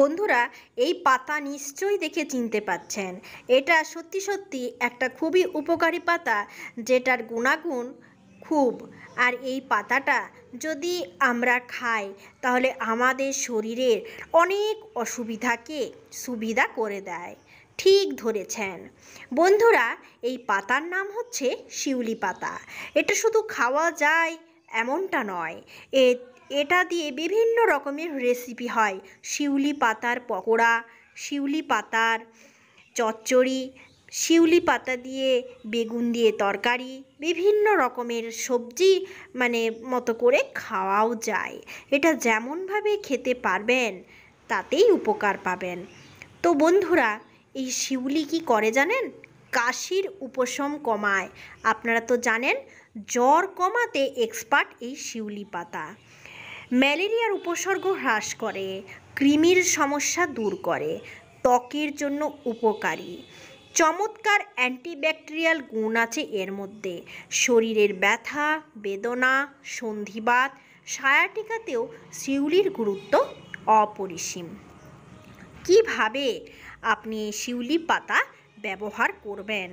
বন্ধুরা এই পাতা নিশ্চয়ই দেখে চিনতে পাচ্ছেন এটা সত্যি সত্যি একটা খুবই উপকারী পাতা যেটার গুণাগুণ খুব আর এই পাতাটা যদি আমরা খাই তাহলে আমাদের শরীরের অনেক অসুবিধাকে সুবিধা করে দেয় ঠিক ধরেছেন বন্ধুরা এই পাতার নাম হচ্ছে শিউলি পাতা এটা শুধু খাওয়া যায় এমনটা নয় এর এটা দিয়ে বিভিন্ন রকমের রেসিপি হয় শিউলি পাতার পকোড়া শিউলি পাতার চচ্চড়ি শিউলি পাতা দিয়ে বেগুন দিয়ে তরকারি বিভিন্ন রকমের সবজি মানে মতো করে খাওয়াও যায় এটা যেমনভাবে খেতে পারবেন তাতেই উপকার পাবেন তো বন্ধুরা এই শিউলি কি করে জানেন কাশির উপশম কমায় আপনারা তো জানেন জ্বর কমাতে এক্সপার্ট এই শিউলি পাতা ম্যালেরিয়ার উপসর্গ হ্রাস করে কৃমির সমস্যা দূর করে ত্বকের জন্য উপকারী চমৎকার অ্যান্টিব্যাকটেরিয়াল গুণ আছে এর মধ্যে শরীরের ব্যথা বেদনা সন্ধিবাত সায়াটিকাতেও শিউলির গুরুত্ব অপরিসীম কিভাবে আপনি শিউলি পাতা ব্যবহার করবেন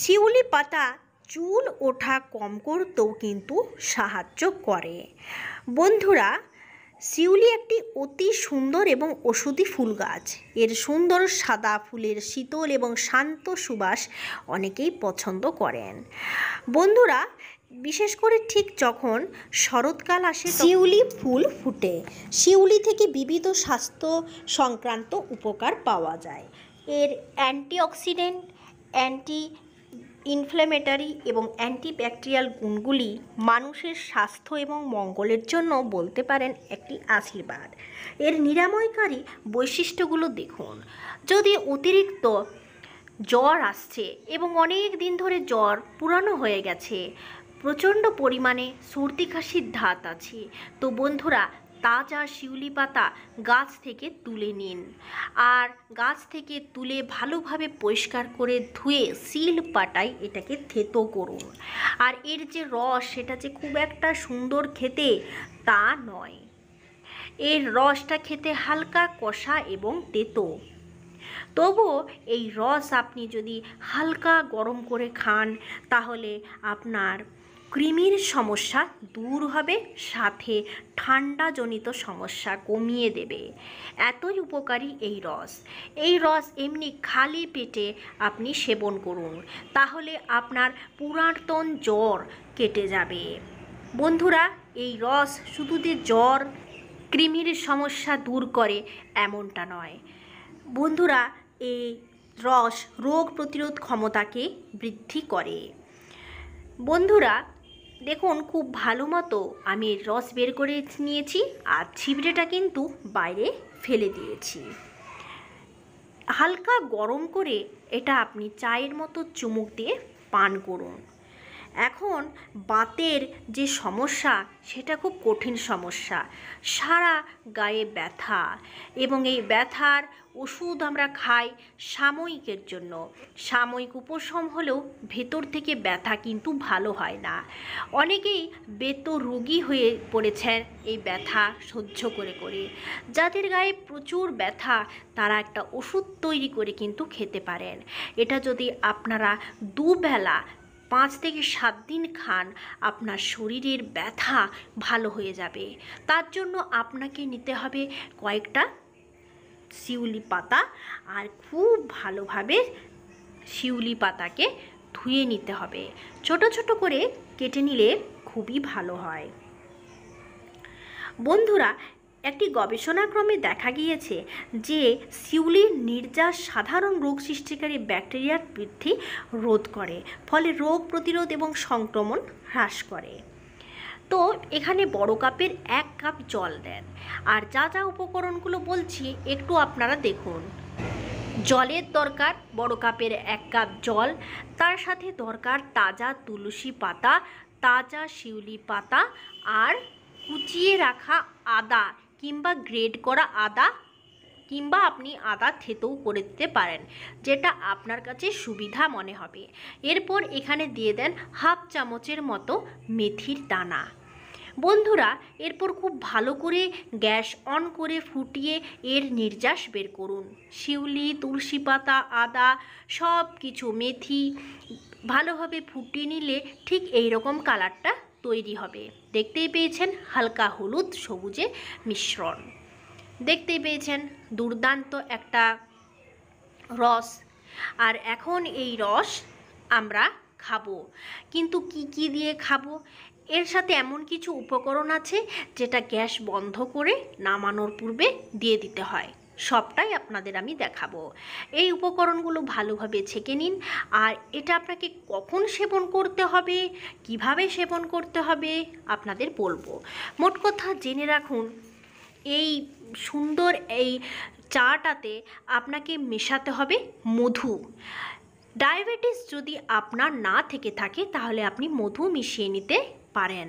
শিউলি পাতা চুল ওঠা কম করতেও কিন্তু সাহায্য করে বন্ধুরা শিউলি একটি অতি সুন্দর এবং ওষুধি ফুল গাছ এর সুন্দর সাদা ফুলের শীতল এবং শান্ত সুবাস অনেকেই পছন্দ করেন বন্ধুরা বিশেষ করে ঠিক যখন শরৎকাল আসে শিউলি ফুল ফুটে শিউলি থেকে বিবিধ স্বাস্থ্য সংক্রান্ত উপকার পাওয়া যায় এর অ্যান্টিঅক্সিডেন্ট অ্যান্টি ইনফ্ল্যামেটারি এবং অ্যান্টিব্যাকটেরিয়াল গুণগুলি মানুষের স্বাস্থ্য এবং মঙ্গলের জন্য বলতে পারেন একটি আশীর্বাদ এর নিরাময়কারী বৈশিষ্ট্যগুলো দেখুন যদি অতিরিক্ত জ্বর আসছে এবং অনেক দিন ধরে জ্বর পুরানো হয়ে গেছে প্রচণ্ড পরিমাণে সর্দি কাশির ধাত আছে তো বন্ধুরা তাজা শিউলি পাতা গাছ থেকে তুলে নিন আর গাছ থেকে তুলে ভালোভাবে পরিষ্কার করে ধুয়ে সিল পাটায় এটাকে থেতো করুন আর এর যে রস সেটা যে খুব একটা সুন্দর খেতে তা নয় এর রসটা খেতে হালকা কষা এবং তেতো তবুও এই রস আপনি যদি হালকা গরম করে খান তাহলে আপনার কৃমির সমস্যা দূর হবে সাথে ঠান্ডাজনিত সমস্যা কমিয়ে দেবে এতই উপকারী এই রস এই রস এমনি খালি পেটে আপনি সেবন করুন তাহলে আপনার পুরাতন জ্বর কেটে যাবে বন্ধুরা এই রস শুধু যে জ্বর কৃমির সমস্যা দূর করে এমনটা নয় বন্ধুরা এই রস রোগ প্রতিরোধ ক্ষমতাকে বৃদ্ধি করে বন্ধুরা দেখুন খুব ভালো মতো আমি রস বের করে নিয়েছি আর ছিবড়েটা কিন্তু বাইরে ফেলে দিয়েছি হালকা গরম করে এটা আপনি চায়ের মতো চুমুক দিয়ে পান করুন এখন বাতের যে সমস্যা সেটা খুব কঠিন সমস্যা সারা গায়ে ব্যথা এবং এই ব্যথার ওষুধ আমরা খাই সাময়িকের জন্য সাময়িক উপশম হলেও ভেতর থেকে ব্যথা কিন্তু ভালো হয় না অনেকেই বেত রোগী হয়ে পড়েছেন এই ব্যথা সহ্য করে করে যাদের গায়ে প্রচুর ব্যথা তারা একটা ওষুধ তৈরি করে কিন্তু খেতে পারেন এটা যদি আপনারা দুবেলা পাঁচ থেকে সাত দিন খান আপনার শরীরের ব্যথা ভালো হয়ে যাবে তার জন্য আপনাকে নিতে হবে কয়েকটা শিউলি পাতা আর খুব ভালোভাবে শিউলি পাতাকে ধুয়ে নিতে হবে ছোট ছোট করে কেটে নিলে খুবই ভালো হয় বন্ধুরা একটি গবেষণাক্রমে দেখা গিয়েছে যে শিউলির নির্যাস সাধারণ রোগ সৃষ্টিকারী ব্যাকটেরিয়ার বৃদ্ধি রোধ করে ফলে রোগ প্রতিরোধ এবং সংক্রমণ হ্রাস করে তো এখানে বড় কাপের এক কাপ জল দেন আর যা যা উপকরণগুলো বলছি একটু আপনারা দেখুন জলের দরকার বড় কাপের এক কাপ জল তার সাথে দরকার তাজা তুলসী পাতা তাজা শিউলি পাতা আর কুচিয়ে রাখা আদা কিংবা গ্রেড করা আদা কিংবা আপনি আদা থেতেও করে দিতে পারেন যেটা আপনার কাছে সুবিধা মনে হবে এরপর এখানে দিয়ে দেন হাফ চামচের মতো মেথির দানা বন্ধুরা এরপর খুব ভালো করে গ্যাস অন করে ফুটিয়ে এর নির্যাস বের করুন শিউলি তুলসী পাতা আদা সব কিছু মেথি ভালোভাবে ফুটিয়ে নিলে ঠিক এই রকম কালারটা তৈরি হবে দেখতেই পেয়েছেন হালকা হলুদ সবুজে মিশ্রণ দেখতেই পেয়েছেন দুর্দান্ত একটা রস আর এখন এই রস আমরা খাবো কিন্তু কি কি দিয়ে খাবো এর সাথে এমন কিছু উপকরণ আছে যেটা গ্যাস বন্ধ করে নামানোর পূর্বে দিয়ে দিতে হয় সবটাই আপনাদের আমি দেখাবো এই উপকরণগুলো ভালোভাবে ছেঁকে নিন আর এটা আপনাকে কখন সেবন করতে হবে কিভাবে সেবন করতে হবে আপনাদের বলবো মোট কথা জেনে রাখুন এই সুন্দর এই চাটাতে আপনাকে মেশাতে হবে মধু ডায়াবেটিস যদি আপনার না থেকে থাকে তাহলে আপনি মধু মিশিয়ে নিতে পারেন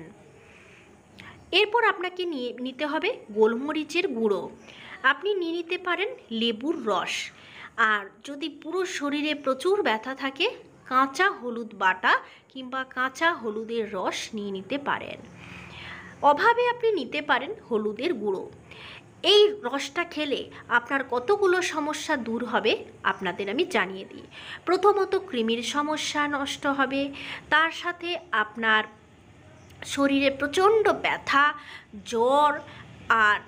এরপর আপনাকে নিয়ে নিতে হবে গোলমরিচের গুঁড়ো আপনি নিয়ে নিতে পারেন লেবুর রস আর যদি পুরো শরীরে প্রচুর ব্যথা থাকে কাঁচা হলুদ বাটা কিংবা কাঁচা হলুদের রস নিয়ে নিতে পারেন অভাবে আপনি নিতে পারেন হলুদের গুঁড়ো এই রসটা খেলে আপনার কতগুলো সমস্যা দূর হবে আপনাদের আমি জানিয়ে দিই প্রথমত কৃমির সমস্যা নষ্ট হবে তার সাথে আপনার শরীরে প্রচণ্ড ব্যথা জ্বর আর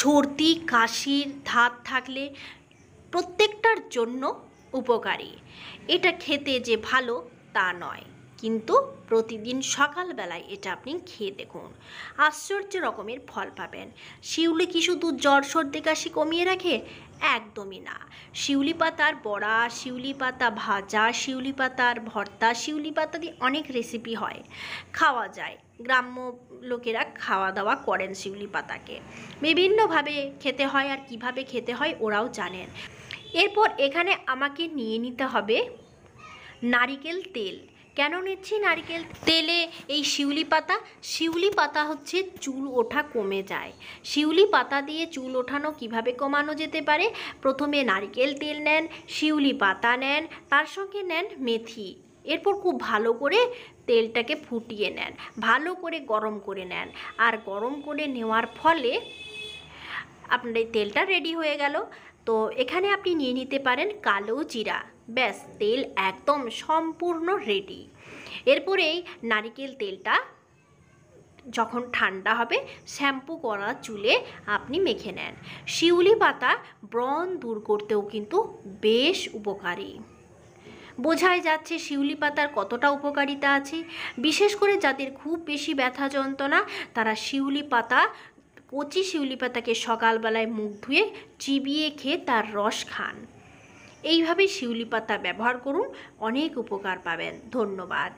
সর্দি কাশির ধাত থাকলে প্রত্যেকটার জন্য উপকারী এটা খেতে যে ভালো তা নয় কিন্তু প্রতিদিন সকালবেলায় এটা আপনি খেয়ে দেখুন আশ্চর্য রকমের ফল পাবেন শিউলি কি শুধু জ্বর সর্দি কাশি কমিয়ে রাখে একদমই না শিউলি পাতার বড়া শিউলি পাতা ভাজা শিউলি পাতার ভর্তা শিউলি পাতা দিয়ে অনেক রেসিপি হয় খাওয়া যায় গ্রাম্য লোকেরা খাওয়া দাওয়া করেন শিউলি পাতাকে বিভিন্নভাবে খেতে হয় আর কিভাবে খেতে হয় ওরাও জানেন এরপর এখানে আমাকে নিয়ে নিতে হবে নারিকেল তেল কেন নিচ্ছি নারকেল তেলে এই শিউলি পাতা শিউলি পাতা হচ্ছে চুল ওঠা কমে যায় শিউলি পাতা দিয়ে চুল ওঠানো কিভাবে কমানো যেতে পারে প্রথমে নারকেল তেল নেন শিউলি পাতা নেন তার সঙ্গে নেন মেথি এরপর খুব ভালো করে তেলটাকে ফুটিয়ে নেন ভালো করে গরম করে নেন আর গরম করে নেওয়ার ফলে আপনার এই তেলটা রেডি হয়ে গেল তো এখানে আপনি নিয়ে নিতে পারেন কালো জিরা ব্যাস তেল একদম সম্পূর্ণ রেডি এরপরেই নারিকেল তেলটা যখন ঠান্ডা হবে শ্যাম্পু করা চুলে আপনি মেখে নেন শিউলি পাতা ব্রণ দূর করতেও কিন্তু বেশ উপকারী বোঝাই যাচ্ছে শিউলি পাতার কতটা উপকারিতা আছে বিশেষ করে যাদের খুব বেশি ব্যথা যন্ত্রণা তারা শিউলি পাতা কচি শিউলি পাতাকে সকালবেলায় মুখ ধুয়ে চিবিয়ে খেয়ে তার রস খান এইভাবে শিউলি পাতা ব্যবহার করুন অনেক উপকার পাবেন ধন্যবাদ